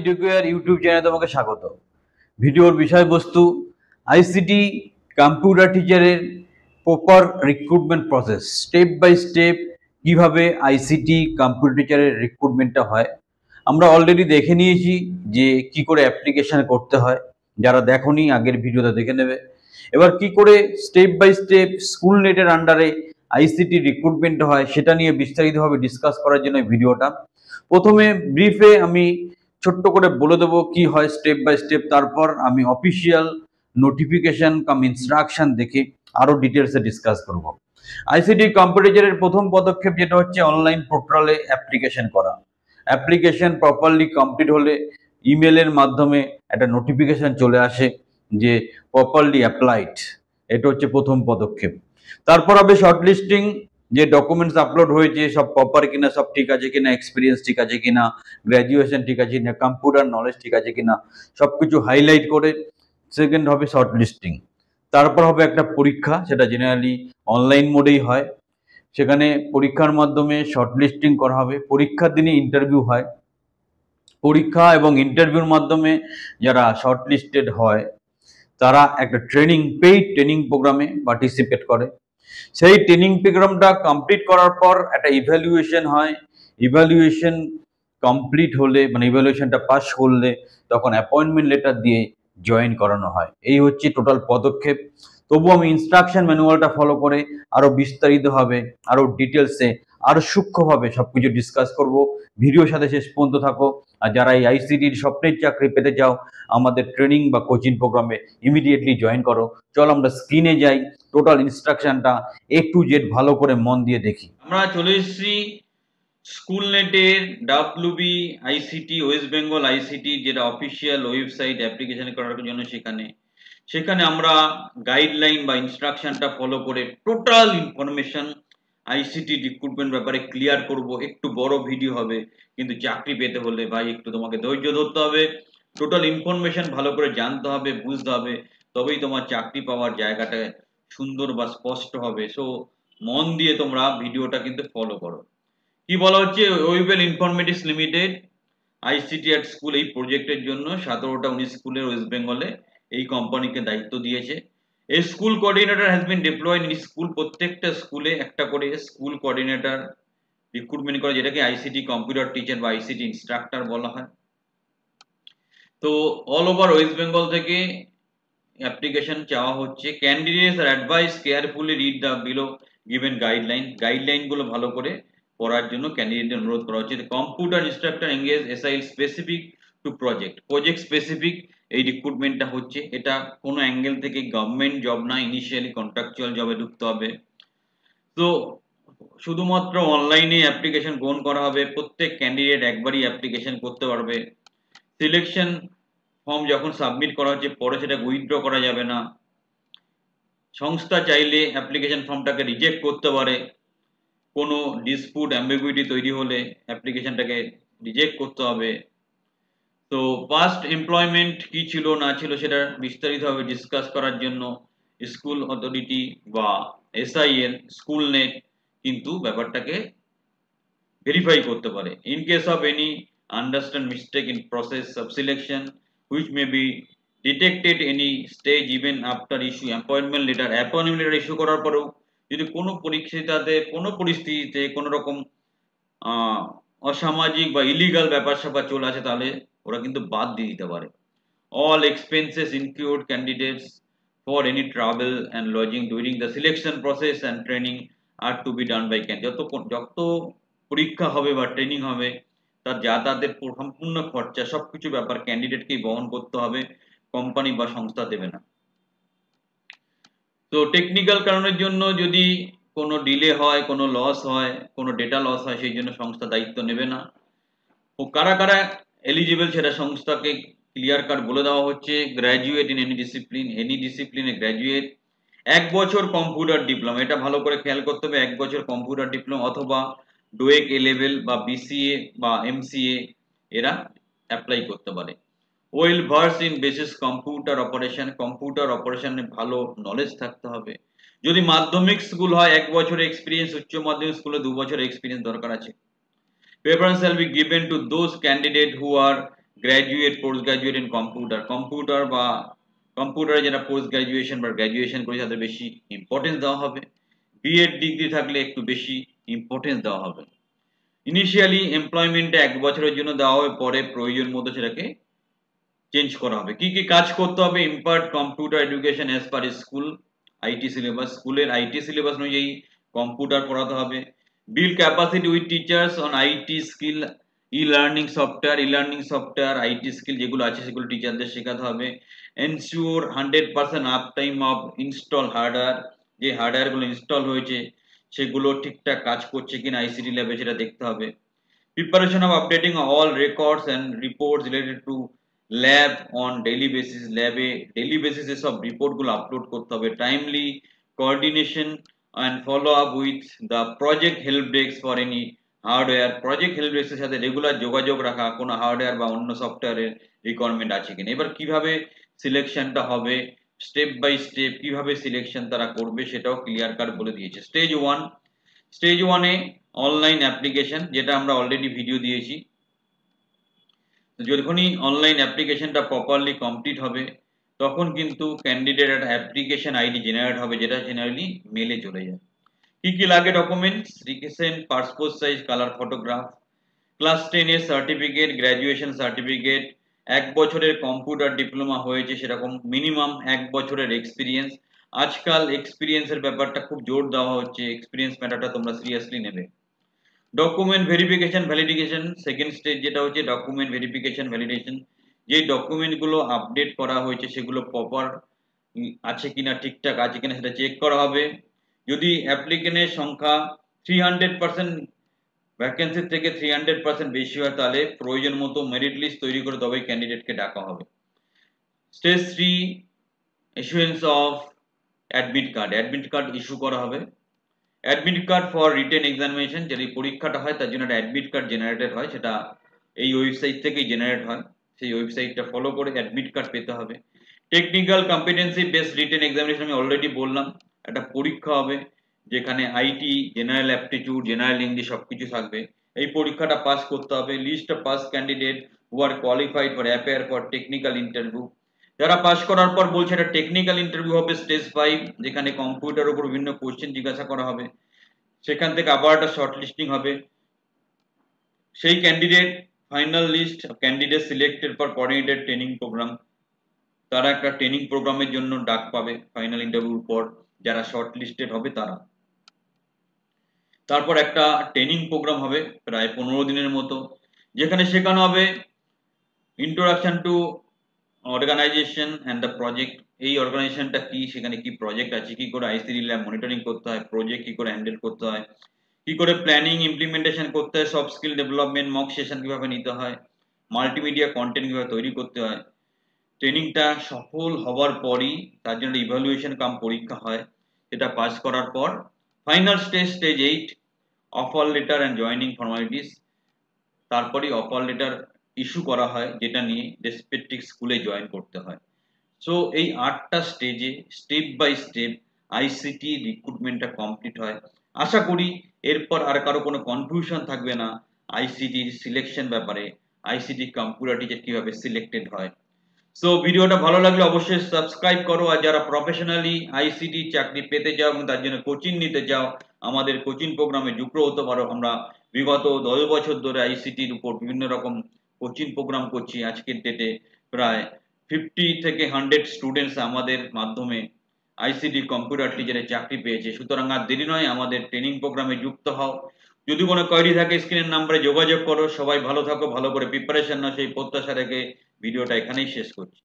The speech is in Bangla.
এডুকেয়ার ইউটিউব চ্যানেলে তোমাকে স্বাগত ভিডিওর বিষয়বস্তু আইসিটি কম্পিউটার টিচারের proper recruitment process step by step কিভাবে আইসিটি কম্পিউটার টিচারের রিক্রুটমেন্টটা হয় আমরা অলরেডি দেখে নিয়েছি যে কি করে অ্যাপ্লিকেশান করতে হয় যারা দেখনি আগের ভিডিওটা দেখে নেবে এবার কি করে স্টেপ বাই স্টেপ স্কুল নেটের আন্ডারে আইসিটি রিক্রুটমেন্ট হয় সেটা নিয়ে বিস্তারিতভাবে ডিসকাস করার জন্য ভিডিওটা প্রথমে ব্রিফে আমি ছোট্ট করে বলে দেবো কি হয় স্টেপ বাই স্টেপ তারপর আমি অফিসিয়াল নোটিফিকেশন কাম ইনস্ট্রাকশান দেখে আরও ডিটেলসে ডিসকাস করব আইসিটি কম্পিটিচারের প্রথম পদক্ষেপ যেটা হচ্ছে অনলাইন পোর্টালে অ্যাপ্লিকেশন করা অ্যাপ্লিকেশন প্রপারলি কমপ্লিট হলে ইমেলের মাধ্যমে একটা নোটিফিকেশন চলে আসে যে প্রপারলি অ্যাপ্লাইড এটা হচ্ছে প্রথম পদক্ষেপ তারপর হবে শর্টলিস্টিং যে ডকুমেন্টস আপলোড হয়েছে সব প্রপার কিনা সব ঠিক আছে কিনা এক্সপিরিয়েন্স ঠিক আছে কিনা গ্র্যাজুয়েশন ঠিক আছে কিনা কম্পিউটার নলেজ ঠিক আছে কিনা সব কিছু হাইলাইট করে সেকেন্ড হবে শর্ট লিস্টিং তারপর হবে একটা পরীক্ষা সেটা জেনারেলি অনলাইন মোডেই হয় সেখানে পরীক্ষার মাধ্যমে শর্ট লিস্টিং করা হবে পরীক্ষার দিনে ইন্টারভিউ হয় পরীক্ষা এবং ইন্টারভিউর মাধ্যমে যারা শর্ট লিস্টেড হয় তারা একটা ট্রেনিং পেইড ট্রেনিং প্রোগ্রামে পার্টিসিপেট করে সেই ট্রেনিং প্রোগ্রামটা কমপ্লিট করার পর একটা ইভ্যালুয়েশন হয় ইভ্যালুয়েশন কমপ্লিট হলে মানে ইভ্যালুয়েশনটা পাস করলে তখন অ্যাপয়েন্টমেন্ট লেটার দিয়ে জয়েন করানো হয় এই হচ্ছে টোটাল পদক্ষেপ তবু আমি ইনস্ট্রাকশন ম্যানুয়ালটা ফলো করে আরও বিস্তারিতভাবে আরও ডিটেলসে আরো সূক্ষ্মভাবে সব কিছু ডিসকাস করব ভিডিওর সাথে শেষ পর্যন্ত থাকো আর যারা এই আইসিডির স্বপ্নের চাকরি পেতে যাও আমাদের ট্রেনিং বা কোচিং প্রোগ্রামে ইমিডিয়েটলি জয়েন করো চল আমরা স্ক্রিনে যাই টোটাল ইনস্ট্রাকশনটা এ টু জেড ভালো করে মন দিয়ে দেখি আমরা চলে এসেছি স্কুল নেটের WB ICT West Bengal ICT যেটা অফিসিয়াল ওয়েবসাইট অ্যাপ্লিকেশন করার জন্য সেখানে সেখানে আমরা গাইডলাইন বা ইনস্ট্রাকশনটা ফলো করে টোটাল ইনফরমেশন আইসিটি রিক্রুটমেন্ট ব্যাপারে ক্লিয়ার করব একটু বড় ভিডিও হবে কিন্তু চাকরি পেতে হলে ভাই একটু তোমাকে ধৈর্য ধরতে হবে টোটাল ইনফরমেশন ভালো করে জানতে হবে বুঝতে হবে তবেই তোমার চাকরি পাওয়ার জায়গাটা সুন্দর বা স্পষ্ট হবে সো মন দিয়ে তোমরা ভিডিওটা কিন্তু ফলো করো কি বলা হচ্ছে Webel informatics limited ICT at school এই প্রজেক্টের জন্য সতেরোটা উনিশ স্কুলের ওয়েস্ট বেঙ্গলে এই কোম্পানিকে দায়িত্ব দিয়েছে এই school coordinator has been deployed school প্রত্যেকটা স্কুলে একটা করে স্কুল কোঅর্ডিনেটর রিক্রুটমেন্ট করে যেটাকে আইসিটি কম্পিউটার টিচার বা আইসিটি ইনস্ট্রাক্টর বলা হয় তো অল ওভার ওয়েস্ট বেঙ্গল থেকে অ্যাপ্লিকেশন চাওয়া হচ্ছে ক্যান্ডিডেটস আর advise carefully read the below given guideline গাইডলাইনগুলো ভালো করে পড়ার জন্য ক্যান্ডিডেটদের অনুরোধ করা হচ্ছে computer instructor engage S I L specific to project project specific এই রিক্রুটমেন্টটা হচ্ছে এটা কোনো অ্যাঙ্গেল থেকে গভর্নমেন্ট জব না ইনিশিয়ালি কন্ট্রাকচুয়াল জবে ঢুকতে হবে তো শুধুমাত্র অনলাইনে অ্যাপ্লিকেশন গ্রহণ করা হবে প্রত্যেক ক্যান্ডিডেট একবারই অ্যাপ্লিকেশন করতে পারবে সিলেকশন ফর্ম যখন সাবমিট করা হচ্ছে পরে সেটা উইথড্র করা যাবে না সংস্থা চাইলে অ্যাপ্লিকেশন ফর্মটাকে রিজেক্ট করতে পারে কোনো ডিসপুট অ্যাম্বিগুইটি তৈরি হলে অ্যাপ্লিকেশনটাকে রিজেক্ট করতে হবে তো পাস্ট এমপ্লয়মেন্ট কি ছিল না ছিল সেটা বিস্তারিতভাবে ডিসকাস করার জন্য স্কুল অথরিটি বা এসআইএল স্কুল নেট কিন্তু ব্যাপারটাকে ভেরিফাই করতে পারে in case of any understand mistake in process of selection which may be detected any stage even after issue appointment letter appointment letter issue করার পরেও যদি কোনো পরীক্ষিতাতে কোনো পরিস্থিতিতে কোনো রকম অসামাজিক বা ইলিগাল ব্যাপার স্যাপার চলে আসে তাহলে ওরা কিন্তু বাদ দিয়ে দিতে পারে all expenses include candidates for any travel and lodging during the selection process and training are to be done by can যত যত পরীক্ষা হবে বা ট্রেনিং হবে তার যাতায়াতের সম্পূর্ণ খরচা সবকিছু ব্যাপার ক্যান্ডিডেটকেই বহন করতে হবে কোম্পানি বা সংস্থা দেবে না তো টেকনিক্যাল কারণের জন্য যদি কোনো ডিলে হয় কোনো লস হয় কোনো ডেটা লস হয় সেই জন্য সংস্থা দায়িত্ব নেবে না ও কারা কারা এলিজিবল সেটা সংস্থাকে ক্লিয়ার কাট বলে দেওয়া হচ্ছে graduate in any discipline any ডিসিপ্লিনে গ্র্যাজুয়েট এক বছর কম্পিউটার ডিপ্লোমা এটা ভালো করে খেয়াল করতে হবে এক বছর কম্পিউটার ডিপ্লোমা অথবা ডোয়েক এ লেভেল বা বিসিএ বা এমসিএ এরা অ্যাপ্লাই করতে পারে well versed in basis computer operation computer অপারেশনে ভালো নলেজ থাকতে হবে যদি মাধ্যমিক স্কুল হয় এক বছরের এক্সপিরিয়েন্স উচ্চ মাধ্যমিক স্কুলে দু বছরের এক্সপিরিয়েন্স দরকার আছে Preference shall be given to those candidate who are graduate, postgraduate in computer. Computer বা কম্পিউটারে যারা পোস্ট গ্রাজুয়েশন বা গ্রাজুয়েশন করে তাদের বেশি ইম্পর্টেন্স দেওয়া হবে বিএড ডিগ্রি থাকলে একটু বেশি ইম্পর্টেন্স দেওয়া হবে ইনিশিয়ালি এমপ্লয়মেন্টে এক বছরের জন্য দেওয়া হবে পরে প্রয়োজন মতো সেটাকে চেঞ্জ করা হবে কি কি কাজ করতে হবে impart computer education as per school IT syllabus স্কুলের আইটি সিলেবাস অনুযায়ী কম্পিউটার পড়াতে হবে build capacity with teachers on IT skill e-learning software e-learning software IT skill যেগুলো আছে সেগুলো টিচারদের শেখাতে হবে ensure 100% uptime of install hardware যে হার্ডওয়্যার গুলো ইনস্টল হয়েছে সেগুলো ঠিকঠাক কাজ করছে কিনা আইসিডি ল্যাবে সেটা দেখতে হবে preparation of updating all records and reports related to lab on daily basis ল্যাবে ডেইলি বেসিসে সব রিপোর্টগুলো আপলোড করতে হবে timely coordination and follow up with the project help desk for any hardware project help ডেস্কের সাথে রেগুলার যোগাযোগ রাখা কোনো হার্ডওয়্যার বা অন্য সফটওয়্যারের রিকোয়ারমেন্ট আছে কিনা এবার কিভাবে সিলেকশনটা হবে স্টেপ বাই স্টেপ কিভাবে সিলেকশন তারা করবে সেটাও ক্লিয়ার কাট বলে দিয়েছে স্টেজ ওয়ান স্টেজ ওয়ানে অনলাইন অ্যাপ্লিকেশন যেটা আমরা অলরেডি ভিডিও দিয়েছি যখনই অনলাইন অ্যাপ্লিকেশনটা প্রপারলি কমপ্লিট হবে তখন কিন্তু ক্যান্ডিডেট একটা অ্যাপ্লিকেশন আইডি জেনারেট হবে যেটা জেনারেলি মেলে চলে যায় কি কি লাগে ডকুমেন্টস রিকেশন passport size colour photograph class টেনের সার্টিফিকেট গ্র্যাজুয়েশন সার্টিফিকেট এক বছরের কম্পিউটার ডিপ্লোমা হয়েছে সেরকম মিনিমাম এক বছরের এক্সপিরিয়েন্স আজকাল এক্সপিরিয়েন্সের ব্যাপারটা খুব জোর দেওয়া হচ্ছে এক্সপিরিয়েন্স ম্যাটারটা তোমরা সিরিয়াসলি নেবে document verification validation second stage যেটা হচ্ছে ডকুমেন্ট ভেরিফিকেশন ভ্যালিডেশন যে ডকুমেন্টগুলো আপডেট করা হয়েছে সেগুলো প্রপার আছে কিনা ঠিকঠাক আছে কিনা সেটা চেক করা হবে যদি অ্যাপ্লিকেনের সংখ্যা থ্রি হান্ড্রেড পার্সেন্ট ভ্যাকেন্সির থেকে থ্রি হান্ড্রেড পার্সেন্ট বেশি হয় তাহলে প্রয়োজন মতো মেরিট লিস্ট তৈরি করে তবেই ক্যান্ডিডেটকে ডাকা হবে stage three issuance of admit card admit card issue করা হবে admit card for written examination যদি পরীক্ষাটা হয় তার জন্য একটা অ্যাডমিট কার্ড জেনারেটেড হয় সেটা এই ওয়েবসাইট থেকেই জেনারেট হয় সেই ওয়েবসাইটটা ফলো করে অ্যাডমিট কার্ড পেতে হবে technical competency base written examination আমি অলরেডি বললাম একটা পরীক্ষা হবে যেখানে IT general aptitude general English সব কিছু থাকবে এই পরীক্ষাটা পাস করতে হবে list of pass candidate who are qualified for appear for technical interview যারা পাস করার পর বলছে এটা টেকনিক্যাল ইন্টারভিউ হবে স্টেজ ফাইভ যেখানে কম্পিউটার উপর বিভিন্ন কোশ্চেন জিজ্ঞাসা করা হবে সেখান থেকে আবার একটা শর্ট লিস্টিং হবে সেই candidate final list candidate selected পর কোঅর্ডিনেটেড ট্রেনিং প্রোগ্রাম তারা একটা ট্রেনিং প্রোগ্রামের জন্য ডাক পাবে ফাইনাল ইন্টারভিউর পর যারা শর্ট লিস্টেড হবে তারা তারপর একটা ট্রেনিং প্রোগ্রাম হবে প্রায় পনেরো দিনের মতো যেখানে শেখানো হবে introduction to organization and the project এই অর্গানাইজেশনটা কি সেখানে কি প্রজেক্ট আছে কি করে আইসিডি ল্যাব মনিটরিং করতে হয় প্রজেক্ট কি করে হ্যান্ডেল করতে হয় কি করে প্ল্যানিং ইমপ্লিমেন্টেশন করতে হয় সব স্কিল ডেভেলপমেন্ট মক সেশন কিভাবে নিতে হয় মাল্টিমিডিয়া কন্টেন্ট কিভাবে তৈরি করতে হয় ট্রেনিংটা সফল হওয়ার পরই তার জন্য ইভ্যালুয়েশন কাম পরীক্ষা হয় সেটা পাস করার পর final stage stage eight offer letter and joining formalities তারপরেই অফার লেটার ইস্যু করা হয় যেটা নিয়ে রেসপেক্টিভ স্কুলে জয়েন করতে হয় সো এই আটটা স্টেজে স্টেপ বাই স্টেপ আইসিটি রিক্রুটমেন্টটা কমপ্লিট হয় আশা করি এরপর আর কারো কোনো কনফিউশন থাকবে না আইসিটির সিলেকশন ব্যাপারে আইসিটি কাম টিচার কিভাবে সিলেক্টেড হয় সো ভিডিওটা ভালো লাগলে অবশ্যই সাবস্ক্রাইব করো আর যারা প্রফেশনালি আইসিটি চাকরি পেতে যাও এবং তার জন্য কোচিং নিতে যাও আমাদের কোচিং প্রোগ্রামে যুক্ত হতে পারো আমরা বিগত দশ বছর ধরে আইসিটির উপর বিভিন্ন রকম কোচিং প্রোগ্রাম করছি আজকের ডেটে প্রায় ফিফটি থেকে হান্ড্রেড স্টুডেন্টস আমাদের মাধ্যমে আইসিটি কম্পিউটার টিচারের চাকরি পেয়েছে সুতরাং আর দেরি নয় আমাদের ট্রেনিং প্রোগ্রামে যুক্ত হও যদি কোনো কোয়েরি থাকে স্ক্রিনের নাম্বারে যোগাযোগ করো সবাই ভালো থাকো ভালো করে প্রিপারেশন নাও সেই প্রত্যাশা রেখে ভিডিওটা এখানেই শেষ করছি